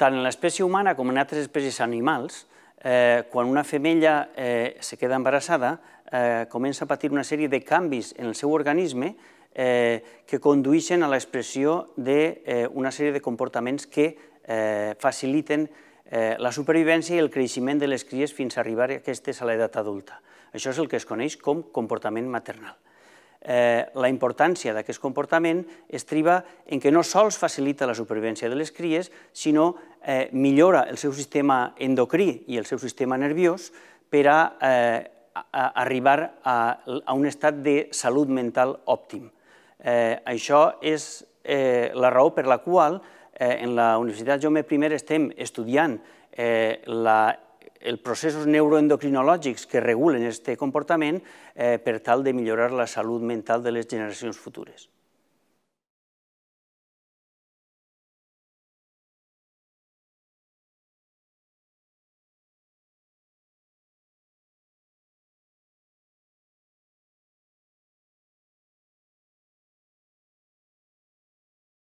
Tant en l'espècie humana com en altres espècies animals, eh, quan una femella eh, se queda embarassada, eh, comença a patir una sèrie de canvis en el seu organisme eh, que condueixen a l'expressió d'una eh, sèrie de comportaments que eh, faciliten eh, la supervivència i el creixement de les cries fins a arribar a aquestes a l'edat adulta. Això és el que es coneix com comportament maternal eh, la importància d'aquest comportament es triba en que no sols facilita la supervivència de les cries, sinó eh, millora el seu sistema endocrí i el seu sistema nerviós per a, eh, a arribar a, a un estat de salut mental òptim. Eh, això és eh, la raó per la qual eh, en la Universitat Jaume I estem estudiant eh, la els processos neuroendocrinològics que regulen aquest comportament eh, per tal de millorar la salut mental de les generacions futures.